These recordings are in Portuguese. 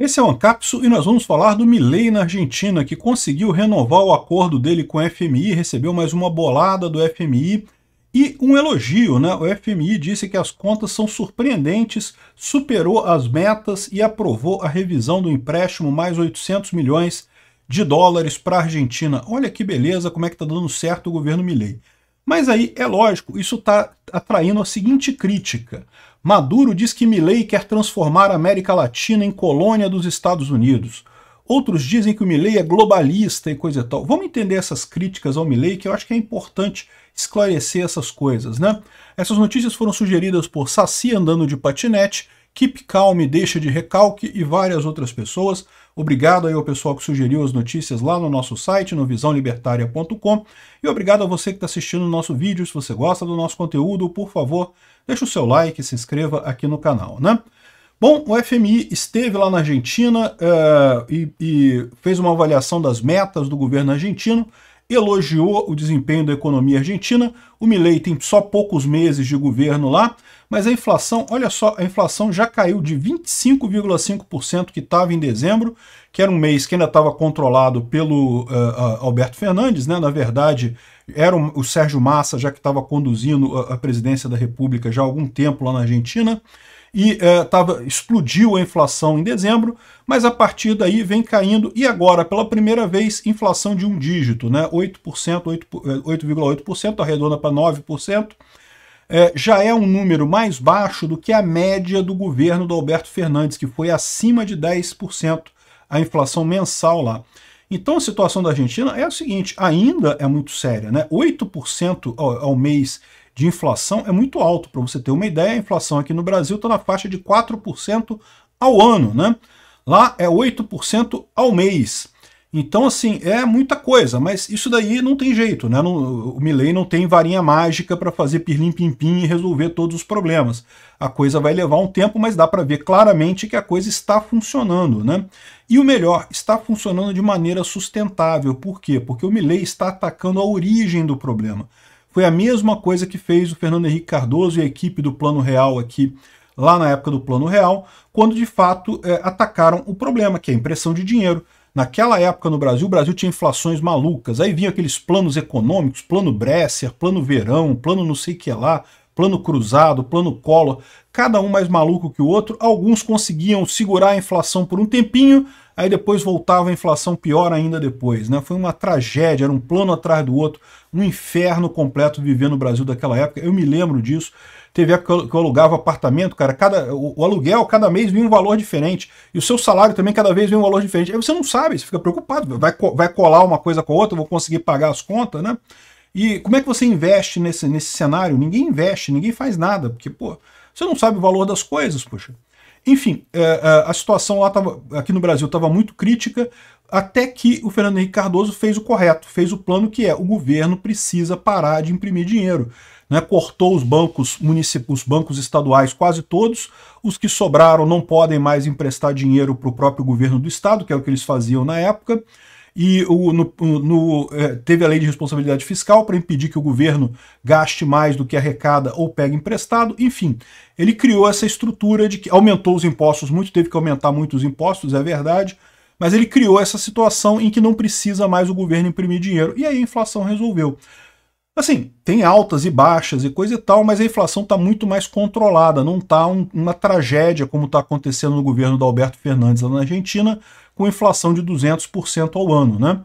Esse é o Ancapso e nós vamos falar do Milei na Argentina, que conseguiu renovar o acordo dele com o FMI, recebeu mais uma bolada do FMI e um elogio, né? O FMI disse que as contas são surpreendentes, superou as metas e aprovou a revisão do empréstimo mais 800 milhões de dólares para a Argentina. Olha que beleza como é que está dando certo o governo Milei. Mas aí, é lógico, isso está atraindo a seguinte crítica. Maduro diz que Milley quer transformar a América Latina em colônia dos Estados Unidos. Outros dizem que o Milley é globalista e coisa e tal. Vamos entender essas críticas ao Milley, que eu acho que é importante esclarecer essas coisas, né? Essas notícias foram sugeridas por Saci andando de patinete Keep Calm, Deixa de Recalque e várias outras pessoas. Obrigado aí ao pessoal que sugeriu as notícias lá no nosso site, no visãolibertária.com. E obrigado a você que está assistindo o nosso vídeo. Se você gosta do nosso conteúdo, por favor, deixa o seu like e se inscreva aqui no canal, né? Bom, o FMI esteve lá na Argentina uh, e, e fez uma avaliação das metas do governo argentino elogiou o desempenho da economia argentina. O Milei tem só poucos meses de governo lá, mas a inflação, olha só, a inflação já caiu de 25,5% que estava em dezembro, que era um mês que ainda estava controlado pelo uh, Alberto Fernandes, né? Na verdade, era o Sérgio Massa já que estava conduzindo a, a presidência da República já há algum tempo lá na Argentina e é, tava, explodiu a inflação em dezembro, mas a partir daí vem caindo e agora, pela primeira vez, inflação de um dígito, né? 8%, 8,8%, eh, arredonda para 9%. É, eh, já é um número mais baixo do que a média do governo do Alberto Fernandes, que foi acima de 10% a inflação mensal lá. Então a situação da Argentina é a seguinte, ainda é muito séria, né? 8% ao, ao mês de inflação é muito alto. Para você ter uma ideia, a inflação aqui no Brasil está na faixa de 4% ao ano, né? Lá é 8% ao mês. Então, assim, é muita coisa, mas isso daí não tem jeito, né? Não, o Milley não tem varinha mágica para fazer pirlim-pim-pim e resolver todos os problemas. A coisa vai levar um tempo, mas dá para ver claramente que a coisa está funcionando, né? E o melhor, está funcionando de maneira sustentável. Por quê? Porque o Milley está atacando a origem do problema. Foi a mesma coisa que fez o Fernando Henrique Cardoso e a equipe do Plano Real aqui, lá na época do Plano Real, quando de fato é, atacaram o problema, que é a impressão de dinheiro. Naquela época no Brasil, o Brasil tinha inflações malucas, aí vinham aqueles planos econômicos, plano Bresser, plano Verão, plano não sei que lá, plano cruzado, plano Collor, cada um mais maluco que o outro, alguns conseguiam segurar a inflação por um tempinho, aí depois voltava a inflação pior ainda depois. Né? Foi uma tragédia, era um plano atrás do outro, um inferno completo viver no Brasil daquela época. Eu me lembro disso. Teve época que eu alugava apartamento, cara, cada, o, o aluguel cada mês vinha um valor diferente. E o seu salário também cada vez vinha um valor diferente. Aí você não sabe, você fica preocupado. Vai, vai colar uma coisa com a outra, vou conseguir pagar as contas, né? E como é que você investe nesse, nesse cenário? Ninguém investe, ninguém faz nada, porque, pô, você não sabe o valor das coisas, poxa. Enfim, é, é, a situação lá tava, aqui no Brasil estava muito crítica, até que o Fernando Henrique Cardoso fez o correto, fez o plano que é o governo precisa parar de imprimir dinheiro. Né? Cortou os bancos municipais, os bancos estaduais quase todos, os que sobraram não podem mais emprestar dinheiro para o próprio governo do estado, que é o que eles faziam na época e o, no, no, é, teve a lei de responsabilidade fiscal para impedir que o governo gaste mais do que arrecada ou pegue emprestado, enfim. Ele criou essa estrutura de que aumentou os impostos muito, teve que aumentar muito os impostos, é verdade, mas ele criou essa situação em que não precisa mais o governo imprimir dinheiro. E aí a inflação resolveu. Assim, tem altas e baixas e coisa e tal, mas a inflação está muito mais controlada, não está um, uma tragédia como está acontecendo no governo do Alberto Fernandes lá na Argentina, com inflação de 200% ao ano. Né?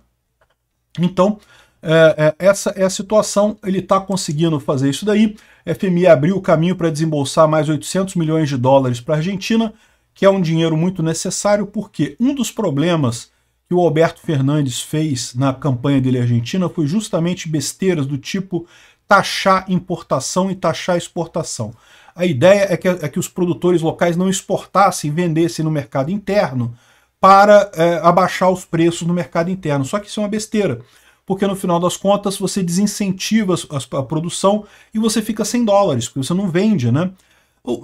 Então, é, é, essa é a situação, ele está conseguindo fazer isso daí. A FMI abriu o caminho para desembolsar mais 800 milhões de dólares para a Argentina, que é um dinheiro muito necessário, porque um dos problemas que o Alberto Fernandes fez na campanha dele argentina foi justamente besteiras do tipo taxar importação e taxar exportação. A ideia é que, é que os produtores locais não exportassem, vendessem no mercado interno para é, abaixar os preços no mercado interno. Só que isso é uma besteira, porque no final das contas você desincentiva a, a, a produção e você fica sem dólares, porque você não vende, né?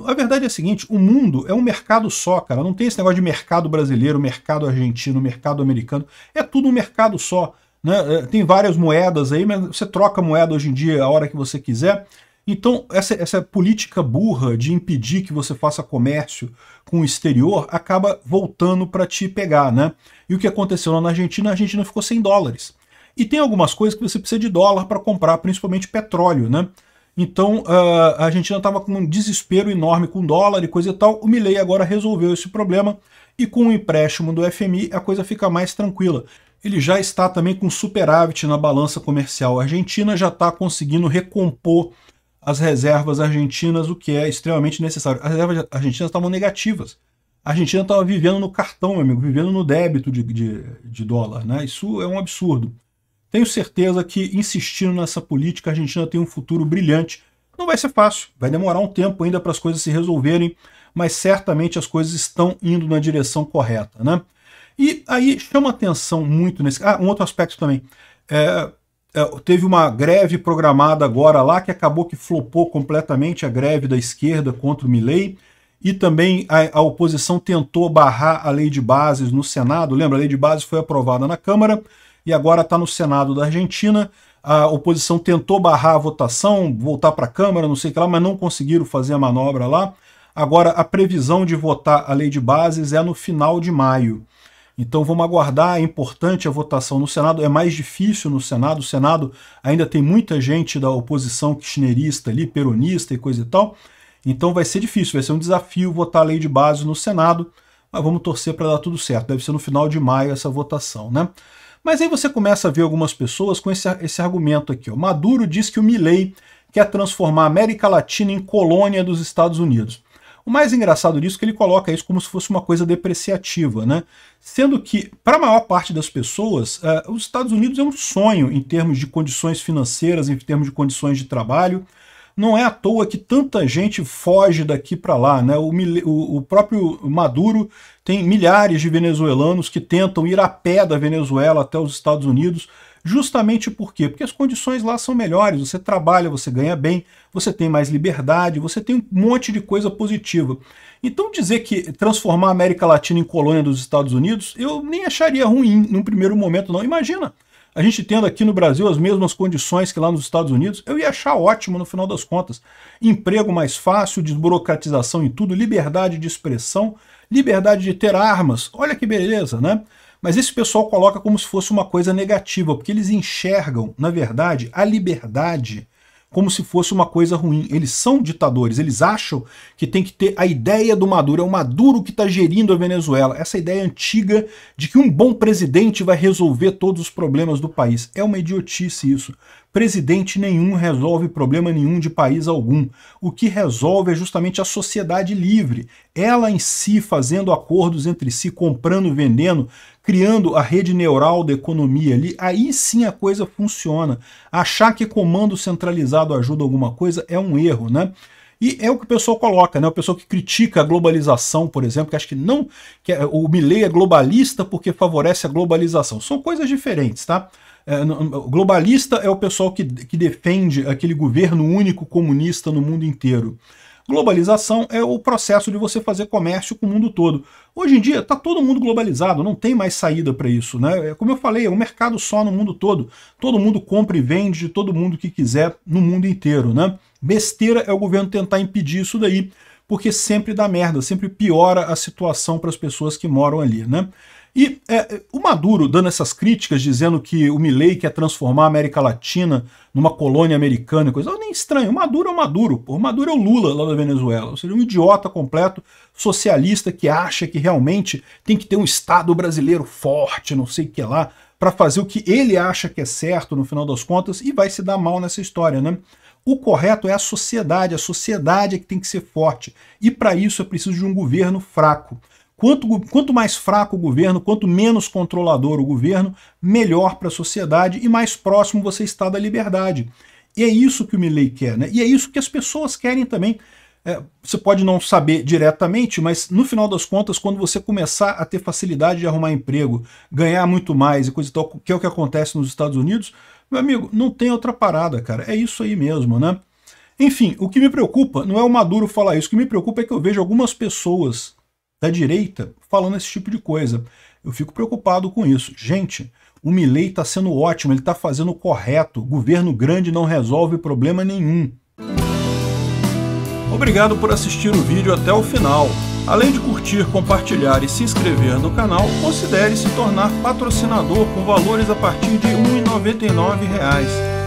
A verdade é a seguinte: o mundo é um mercado só, cara. Não tem esse negócio de mercado brasileiro, mercado argentino, mercado americano. É tudo um mercado só. Né? É, tem várias moedas aí, mas você troca moeda hoje em dia a hora que você quiser. Então, essa, essa política burra de impedir que você faça comércio com o exterior acaba voltando para te pegar, né? E o que aconteceu lá na Argentina? A Argentina ficou sem dólares. E tem algumas coisas que você precisa de dólar para comprar, principalmente petróleo, né? Então uh, a Argentina estava com um desespero enorme com dólar e coisa e tal. O Milley agora resolveu esse problema e com o empréstimo do FMI a coisa fica mais tranquila. Ele já está também com superávit na balança comercial a argentina, já está conseguindo recompor as reservas argentinas, o que é extremamente necessário. As reservas argentinas estavam negativas. A Argentina estava vivendo no cartão, meu amigo, vivendo no débito de, de, de dólar. Né? Isso é um absurdo. Tenho certeza que, insistindo nessa política, a Argentina tem um futuro brilhante. Não vai ser fácil, vai demorar um tempo ainda para as coisas se resolverem, mas certamente as coisas estão indo na direção correta. Né? E aí chama atenção muito nesse. Ah, um outro aspecto também. É, é, teve uma greve programada agora lá que acabou que flopou completamente a greve da esquerda contra o Milley e também a, a, oposição tentou barrar a lei de bases no Senado. Lembra, a lei de bases foi aprovada na Câmara e agora está no Senado da Argentina. A oposição tentou barrar a votação, voltar para a Câmara, não sei o que lá, mas não conseguiram fazer a manobra lá. Agora, a previsão de votar a lei de bases é no final de maio. Então vamos aguardar, é importante a votação no Senado, é mais difícil no Senado, o Senado ainda tem muita gente da oposição kirchnerista é ali, peronista e coisa e tal, então vai ser difícil, vai ser um desafio votar a lei de base no Senado, mas vamos torcer para dar tudo certo, deve ser no final de maio essa votação, né? Mas aí você começa a ver algumas pessoas com esse, esse argumento aqui. Maduro diz que o Milley quer transformar a América Latina em colônia dos Estados Unidos. O mais engraçado disso é que ele coloca isso como se fosse uma coisa depreciativa, né? Sendo que, para a maior parte das pessoas, uh, os Estados Unidos é um sonho em termos de condições financeiras, em termos de condições de trabalho. Não é à toa que tanta gente foge daqui para lá. Né? O, o, o próprio Maduro tem milhares de venezuelanos que tentam ir a pé da Venezuela até os Estados Unidos, justamente por quê? Porque as condições lá são melhores, você trabalha, você ganha bem, você tem mais liberdade, você tem um monte de coisa positiva. Então dizer que transformar a América Latina em colônia dos Estados Unidos, eu nem acharia ruim num primeiro momento não. Imagina, a gente tendo aqui no Brasil as mesmas condições que lá nos Estados Unidos, eu ia achar ótimo no final das contas. Emprego mais fácil, desburocratização em tudo, liberdade de expressão, liberdade de ter armas. Olha que beleza, né? Mas esse pessoal coloca como se fosse uma coisa negativa, porque eles enxergam, na verdade, a liberdade como se fosse uma coisa ruim. Eles são ditadores, eles acham que tem que ter a ideia do Maduro, é o Maduro que está gerindo a Venezuela. Essa ideia antiga de que um bom presidente vai resolver todos os problemas do país. É uma idiotice isso. Presidente nenhum resolve problema nenhum de país algum. O que resolve é justamente a sociedade livre, ela em si fazendo acordos entre si, comprando vendendo, criando a rede neural da economia ali. Aí sim a coisa funciona. Achar que comando centralizado ajuda alguma coisa é um erro, né? E é o que o pessoal coloca, né? O pessoal que critica a globalização, por exemplo, que acha que não, que é, o Milley é globalista porque favorece a globalização. São coisas diferentes, tá? É, globalista é o pessoal que, que defende aquele governo único comunista no mundo inteiro. Globalização é o processo de você fazer comércio com o mundo todo. Hoje em dia está todo mundo globalizado, não tem mais saída para isso. Né? É como eu falei, é um mercado só no mundo todo. Todo mundo compra e vende de todo mundo que quiser no mundo inteiro. Né? Besteira é o governo tentar impedir isso daí, porque sempre dá merda, sempre piora a situação para as pessoas que moram ali. Né? E é, o Maduro dando essas críticas, dizendo que o Milley quer transformar a América Latina numa colônia americana e coisa, eu nem estranho. O Maduro é o Maduro, pô. O Maduro é o Lula lá da Venezuela. Ou seja, um idiota completo, socialista que acha que realmente tem que ter um Estado brasileiro forte, não sei o que lá, para fazer o que ele acha que é certo no final das contas e vai se dar mal nessa história, né? O correto é a sociedade, a sociedade é que tem que ser forte. E para isso é preciso de um governo fraco. Quanto, quanto mais fraco o governo, quanto menos controlador o governo, melhor para a sociedade e mais próximo você está da liberdade. E é isso que o Milley quer, né? E é isso que as pessoas querem também. É, você pode não saber diretamente, mas no final das contas, quando você começar a ter facilidade de arrumar emprego, ganhar muito mais e coisa e tal, que é o que acontece nos Estados Unidos, meu amigo, não tem outra parada, cara. É isso aí mesmo, né? Enfim, o que me preocupa não é o Maduro falar isso, o que me preocupa é que eu vejo algumas pessoas da direita falando esse tipo de coisa. Eu fico preocupado com isso. Gente, o Milei está sendo ótimo, ele está fazendo o correto. Governo grande não resolve problema nenhum. Obrigado por assistir o vídeo até o final. Além de curtir, compartilhar e se inscrever no canal, considere se tornar patrocinador com valores a partir de R$ 1,99